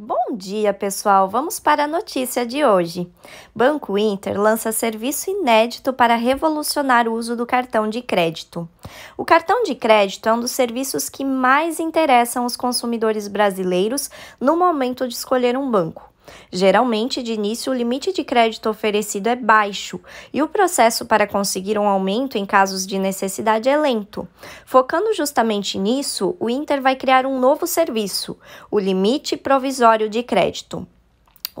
Bom dia, pessoal! Vamos para a notícia de hoje. Banco Inter lança serviço inédito para revolucionar o uso do cartão de crédito. O cartão de crédito é um dos serviços que mais interessam os consumidores brasileiros no momento de escolher um banco. Geralmente, de início, o limite de crédito oferecido é baixo e o processo para conseguir um aumento em casos de necessidade é lento. Focando justamente nisso, o Inter vai criar um novo serviço, o limite provisório de crédito.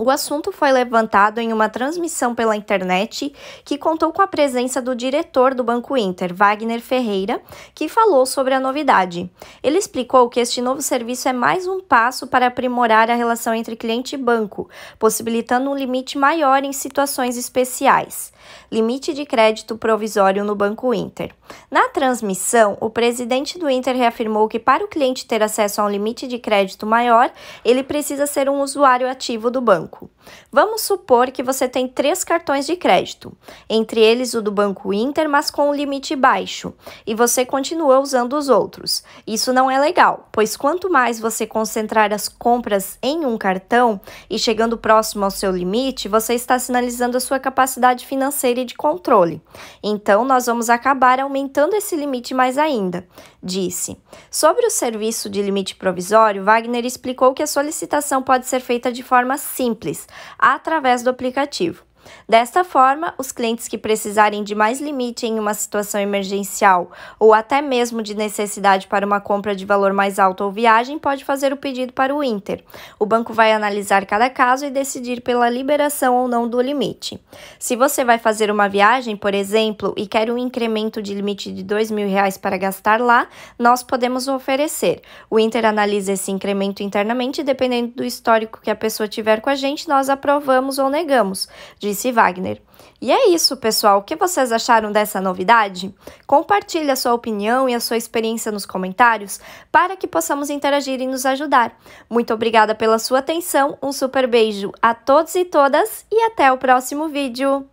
O assunto foi levantado em uma transmissão pela internet que contou com a presença do diretor do Banco Inter, Wagner Ferreira, que falou sobre a novidade. Ele explicou que este novo serviço é mais um passo para aprimorar a relação entre cliente e banco, possibilitando um limite maior em situações especiais limite de crédito provisório no Banco Inter. Na transmissão, o presidente do Inter reafirmou que para o cliente ter acesso a um limite de crédito maior, ele precisa ser um usuário ativo do banco banco. Vamos supor que você tem três cartões de crédito, entre eles o do Banco Inter, mas com um limite baixo, e você continua usando os outros. Isso não é legal, pois quanto mais você concentrar as compras em um cartão e chegando próximo ao seu limite, você está sinalizando a sua capacidade financeira e de controle. Então, nós vamos acabar aumentando esse limite mais ainda disse. Sobre o serviço de limite provisório, Wagner explicou que a solicitação pode ser feita de forma simples, através do aplicativo. Desta forma, os clientes que precisarem de mais limite em uma situação emergencial ou até mesmo de necessidade para uma compra de valor mais alto ou viagem pode fazer o pedido para o Inter. O banco vai analisar cada caso e decidir pela liberação ou não do limite. Se você vai fazer uma viagem, por exemplo, e quer um incremento de limite de R$ 2.000 para gastar lá, nós podemos oferecer. O Inter analisa esse incremento internamente e dependendo do histórico que a pessoa tiver com a gente, nós aprovamos ou negamos, disse Wagner. E é isso, pessoal. O que vocês acharam dessa novidade? Compartilhe a sua opinião e a sua experiência nos comentários para que possamos interagir e nos ajudar. Muito obrigada pela sua atenção, um super beijo a todos e todas e até o próximo vídeo!